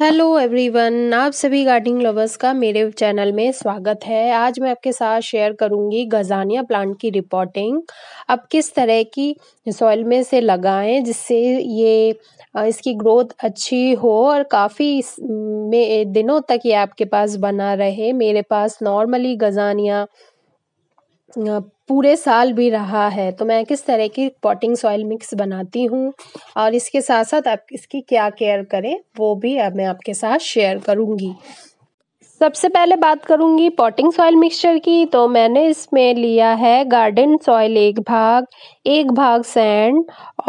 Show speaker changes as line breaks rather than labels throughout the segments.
hello everyone आप सभी gardening lovers का मेरे चैनल में स्वागत है आज मैं आपके साथ शेयर करूंगी गजानिया प्लांट की रिपोर्टिंग आप किस तरह की सॉइल में से लगाएं जिससे ये इसकी ग्रोथ अच्छी हो और काफ़ी में दिनों तक ये आपके पास बना रहे मेरे पास नॉर्मली गजानिया पूरे साल भी रहा है तो मैं किस तरह की पॉटिंग सॉइल मिक्स बनाती हूँ और इसके साथ साथ आप इसकी क्या केयर करें वो भी मैं आपके साथ शेयर करूँगी सबसे पहले बात करूंगी पॉटिंग सॉयल मिक्सचर की तो मैंने इसमें लिया है गार्डन सॉइल एक भाग एक भाग सैंड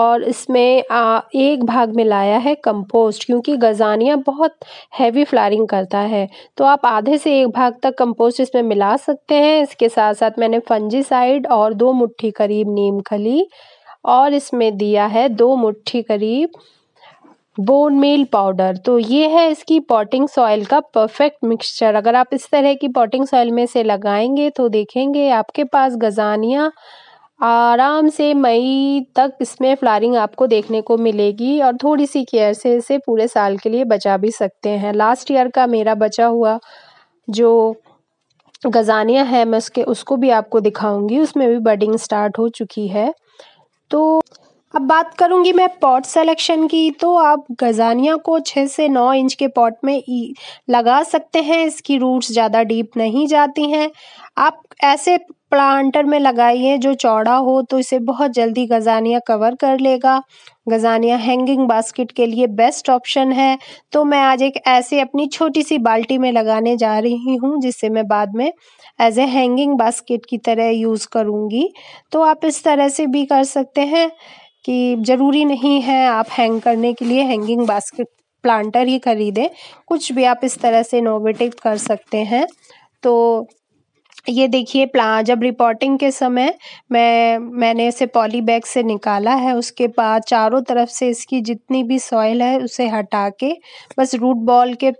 और इसमें आ, एक भाग मिलाया है कंपोस्ट क्योंकि गजानिया बहुत हैवी फ्लारिंग करता है तो आप आधे से एक भाग तक कंपोस्ट इसमें मिला सकते हैं इसके साथ साथ मैंने फंजीसाइड और दो मुट्ठी करीब नीम खली और इसमें दिया है दो मुट्ठी करीब बोन मील पाउडर तो ये है इसकी पॉटिंग सॉइल का परफेक्ट मिक्सचर अगर आप इस तरह की पॉटिंग सॉइल में से लगाएंगे तो देखेंगे आपके पास गजानिया आराम से मई तक इसमें फ्लारिंग आपको देखने को मिलेगी और थोड़ी सी केयर से इसे पूरे साल के लिए बचा भी सकते हैं लास्ट ईयर का मेरा बचा हुआ जो गजानिया है मैं उसके उसको भी आपको दिखाऊंगी उसमें भी बडिंग स्टार्ट हो चुकी है तो अब बात करूंगी मैं पॉट सेलेक्शन की तो आप गजानिया को छः से नौ इंच के पॉट में लगा सकते हैं इसकी रूट्स ज़्यादा डीप नहीं जाती हैं आप ऐसे प्लांटर में लगाइए जो चौड़ा हो तो इसे बहुत जल्दी गजानिया कवर कर लेगा गजानिया हैंगिंग बास्केट के लिए बेस्ट ऑप्शन है तो मैं आज एक ऐसे अपनी छोटी सी बाल्टी में लगाने जा रही हूँ जिससे मैं बाद में एज ए हैंगिंग बास्केट की तरह यूज़ करूँगी तो आप इस तरह से भी कर सकते हैं कि जरूरी नहीं है आप हैंग करने के लिए हैंगिंग बास्केट प्लांटर ही खरीदें कुछ भी आप इस तरह से इनोवेटिव कर सकते हैं तो ये देखिए प्ला जब रिपोर्टिंग के समय मैं मैंने इसे पॉली बैग से निकाला है उसके बाद चारों तरफ से इसकी जितनी भी सॉइल है उसे हटा के बस रूट बॉल के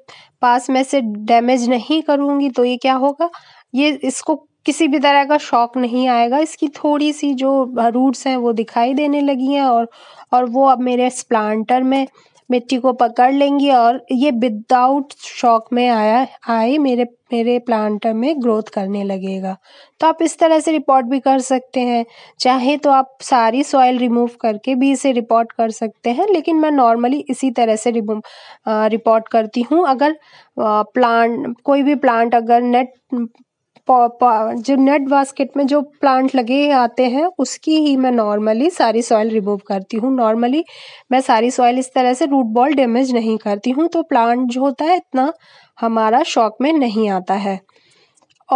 पास में से डैमेज नहीं करूँगी तो ये क्या होगा ये इसको किसी भी तरह का शौक नहीं आएगा इसकी थोड़ी सी जो रूट्स हैं वो दिखाई देने लगी हैं और और वो अब मेरे प्लांटर में मिट्टी को पकड़ लेंगी और ये विदाउट शॉक में आया आए मेरे मेरे प्लांटर में ग्रोथ करने लगेगा तो आप इस तरह से रिपोर्ट भी कर सकते हैं चाहे तो आप सारी सॉइल रिमूव करके भी इसे रिपोर्ट कर सकते हैं लेकिन मैं नॉर्मली इसी तरह से रिमूव रिपोर्ट करती हूँ अगर प्लांट कोई भी प्लांट अगर नेट जो नेट बास्केट में जो प्लांट लगे आते हैं उसकी ही मैं नॉर्मली सारी सॉइल रिमूव करती हूँ नॉर्मली मैं सारी सॉइल इस तरह से रूट बॉल डैमेज नहीं करती हूँ तो प्लांट जो होता है इतना हमारा शौक में नहीं आता है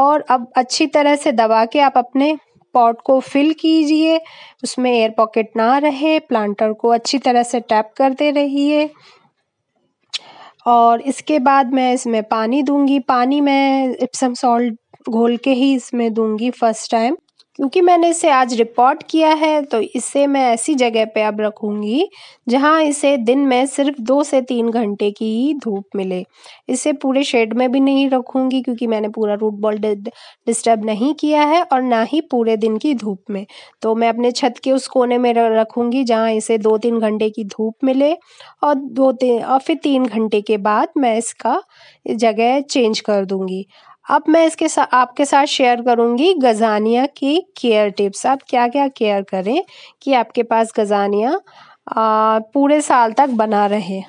और अब अच्छी तरह से दबा के आप अपने पॉट को फिल कीजिए उसमें एयर पॉकेट ना रहे प्लांटर को अच्छी तरह से टैप करते रहिए और इसके बाद मैं इसमें पानी दूंगी पानी मैं इप्सम सॉल्ट घोल के ही इसमें दूंगी फर्स्ट टाइम क्योंकि मैंने इसे आज रिपोर्ट किया है तो इसे मैं ऐसी जगह पे अब रखूँगी जहाँ इसे दिन में सिर्फ दो से तीन घंटे की ही धूप मिले इसे पूरे शेड में भी नहीं रखूँगी क्योंकि मैंने पूरा रूट बॉल डिस्टर्ब नहीं किया है और ना ही पूरे दिन की धूप में तो मैं अपने छत के उस कोने में रखूँगी जहाँ इसे दो तीन घंटे की धूप मिले और दो तीन और फिर तीन घंटे के बाद मैं इसका जगह चेंज कर दूँगी अब मैं इसके साथ आपके साथ शेयर करूंगी गज़ानिया की केयर टिप्स आप क्या क्या केयर करें कि आपके पास गज़ानिया पूरे साल तक बना रहे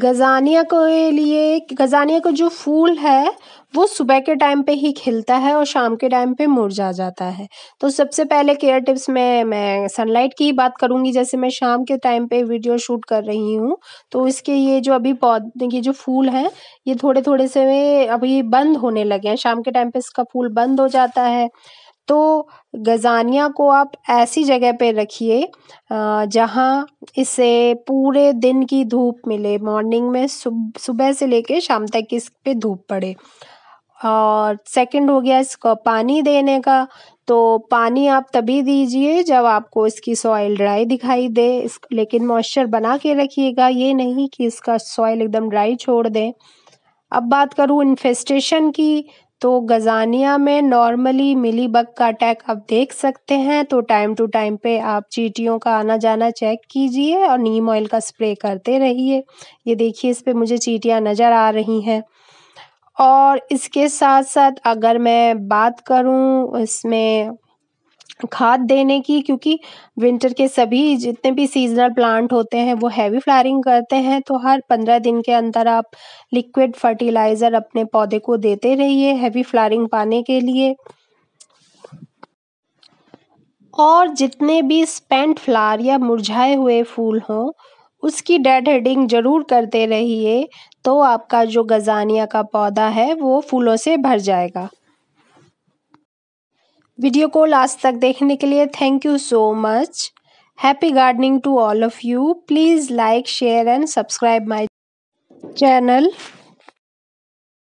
गज़ानिया के लिए गज़ानिया का जो फूल है वो सुबह के टाइम पे ही खिलता है और शाम के टाइम पे मुरझा जाता है तो सबसे पहले केयर टिप्स में मैं सनलाइट की ही बात करूंगी जैसे मैं शाम के टाइम पे वीडियो शूट कर रही हूँ तो इसके ये जो अभी पौधे ये जो फूल हैं ये थोड़े थोड़े से अभी बंद होने लगे हैं शाम के टाइम पे इसका फूल बंद हो जाता है तो गज़ानिया को आप ऐसी जगह पे रखिए जहाँ इसे पूरे दिन की धूप मिले मॉर्निंग में सुबह से लेके शाम तक इस पे धूप पड़े और सेकंड हो गया इसको पानी देने का तो पानी आप तभी दीजिए जब आपको इसकी सॉइल ड्राई दिखाई दे इस लेकिन मॉइस्चर बना के रखिएगा ये नहीं कि इसका सॉइल एकदम ड्राई छोड़ दें अब बात करूँ इन्फेस्टेशन की तो गजानिया में नॉर्मली मिली बग का अटैक आप देख सकते हैं तो टाइम टू टाइम पे आप चीटियों का आना जाना चेक कीजिए और नीम ऑयल का स्प्रे करते रहिए ये देखिए इस पर मुझे चीटियाँ नज़र आ रही हैं और इसके साथ साथ अगर मैं बात करूं इसमें खाद देने की क्योंकि विंटर के सभी जितने भी सीजनल प्लांट होते हैं वो हैवी फ्लावरिंग करते हैं तो हर पंद्रह दिन के अंदर आप लिक्विड फर्टिलाइज़र अपने पौधे को देते रहिए हैवी फ्लावरिंग पाने के लिए और जितने भी स्पेंट फ्लावर या मुरझाए हुए फूल हों उसकी डेड हेडिंग ज़रूर करते रहिए तो आपका जो गजानिया का पौधा है वो फूलों से भर जाएगा वीडियो को लास्ट तक देखने के लिए thank you so much happy gardening to all of you please like share and subscribe my channel